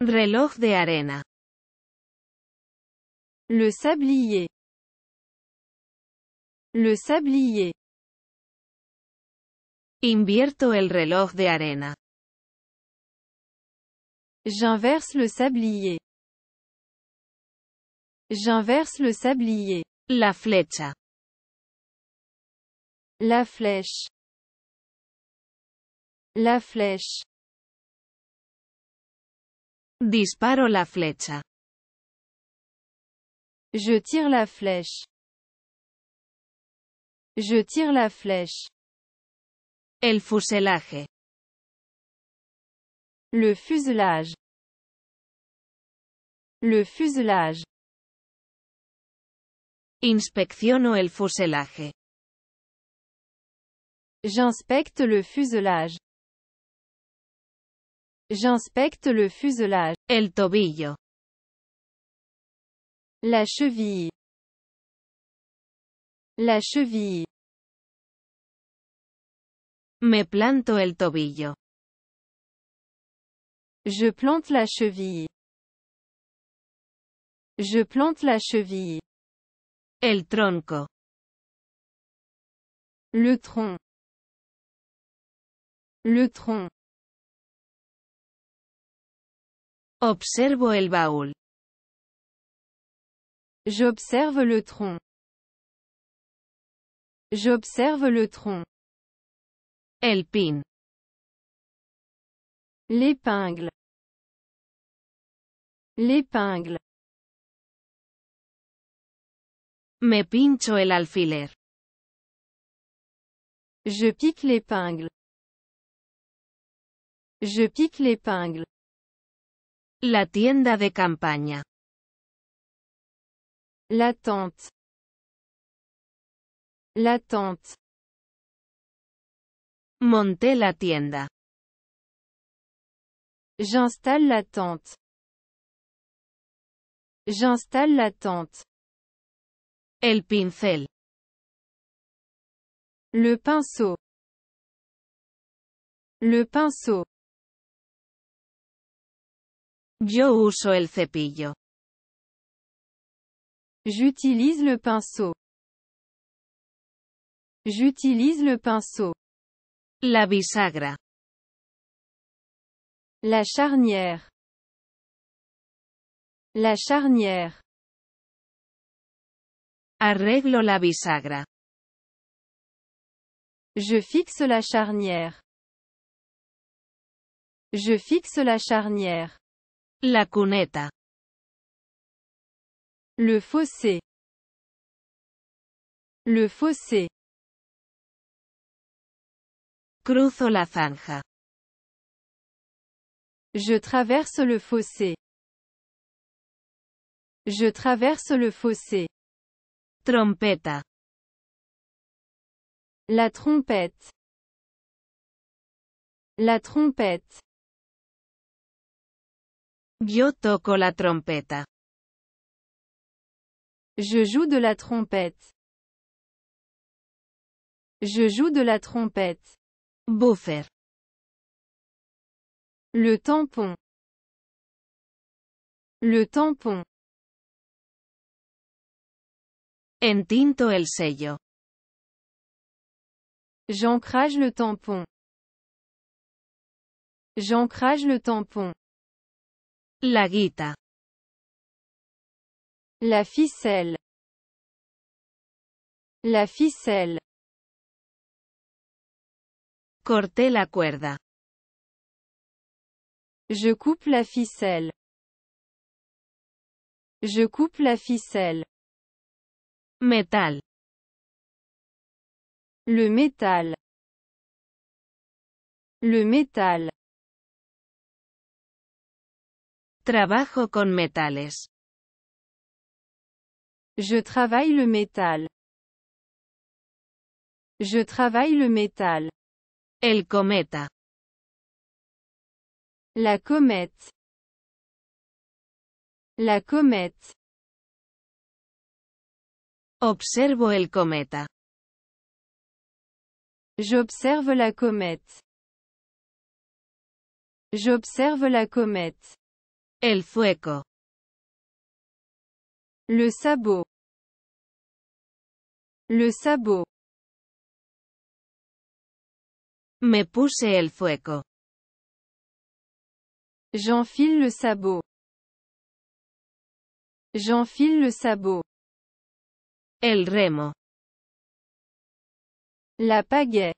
Reloj de arena. Le sablier. Le sablier. Invierto el reloj de arena. J'inverse le sablier. J'inverse le sablier. La flecha. La flèche. La flèche. Disparo la flèche. Je tire la flèche. Je tire la flèche. El fuselage. Le fuselage. Le fuselage. Inspecciono el fuselaje. J'inspecte le fuselage. J'inspecte le fuselage. El tobillo. La cheville. La cheville. Me planto el tobillo. Je plante la cheville. Je plante la cheville. El tronco. Le tronc. Le tronc. Observo el baúl. J'observe le tronc. J'observe le tronc. El pin. L'épingle. L'épingle. Me pincho el alfiler. Je pique l'épingle. Je pique l'épingle. La tienda de campaña. La tente. La tente. Monté la tienda. J'installe la tente. J'installe la tente. El pincel. Le pinceau. Le pinceau. Yo uso el cepillo. J'utilise le pinceau. J'utilise le pinceau. La bisagra. La charnière. La charnière. Arreglo la bisagra. Je fixe la charnière. Je fixe la charnière. La cuneta. Le fossé. Le fossé. Cruzo la zanja. Je traverse le fossé. Je traverse le fossé. Trompeta. La trompette. La trompette. Yo toco la trompeta. Je joue de la trompette. Je joue de la trompette. Buffer. Le tampon. Le tampon. Entinto el sello. J'encrage le tampon. J'encrage le tampon. La guita. La ficelle. La ficelle. Corté la cuerda. Je coupe la ficelle. Je coupe la ficelle. Métal. Le métal. Le métal. Trabajo con metales. Je travaille le métal. Je travaille le métal. El cometa. La comète. La comète. Observo el cometa. J'observe la comète. J'observe la comète. El fuego. Le sabot. Le sabot. Me puse el fuego. J'enfile le sabot. J'enfile le sabot. El remo. La pagaie.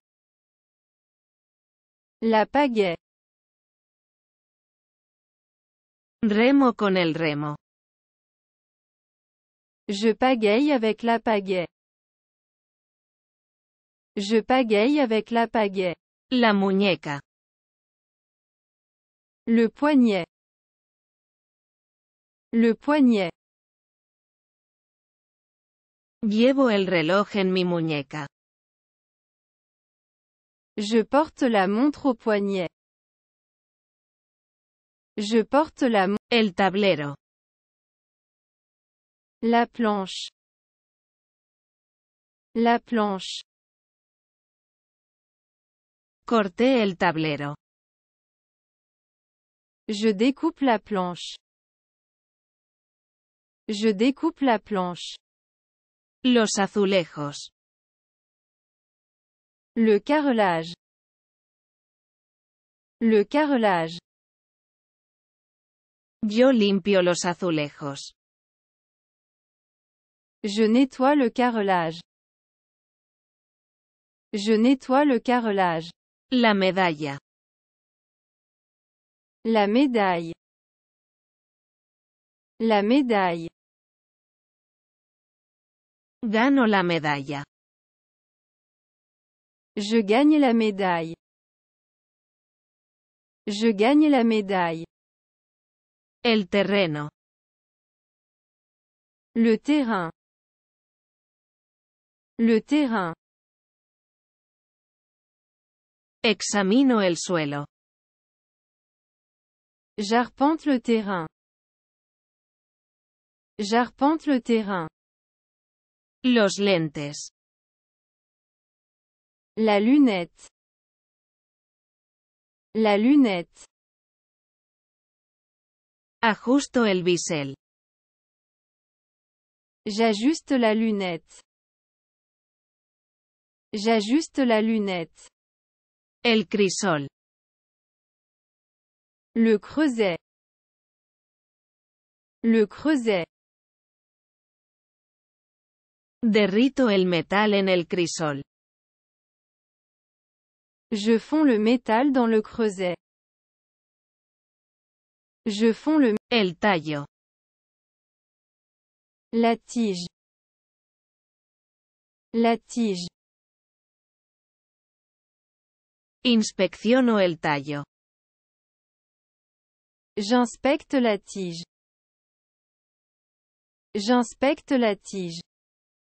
La pagaie. Remo con el remo. Je pagaille avec la pagaie. Je pagaille avec la pagaie. La muñeca. Le poignet. Le poignet. Llevo el reloj en mi muñeca. Je porte la montre au poignet. Je porte la El tablero. La planche. La planche. Corté el tablero. Je découpe la planche. Je découpe la planche. Los azulejos. Le carrelage. Le carrelage. Yo limpio los azulejos. Je nettoie le carrelage. Je nettoie le carrelage. La médaille. La médaille. La médaille. Gano la médaille. Je gagne la médaille. Je gagne la médaille. El terreno. Le terrain. Le terrain. Examino el suelo. J'arpente le terrain. J'arpente le terrain. Los lentes. La lunette. La lunette. Ajusto el bisel. J'ajuste la lunette. J'ajuste la lunette. El crisol. Le creuset. Le creuset. Derrito el metal en el crisol. Je fonds le métal dans le creuset. Je fonds le el tallo. La tige. La tige. Inspecciono el tallo. J'inspecte la tige. J'inspecte la tige.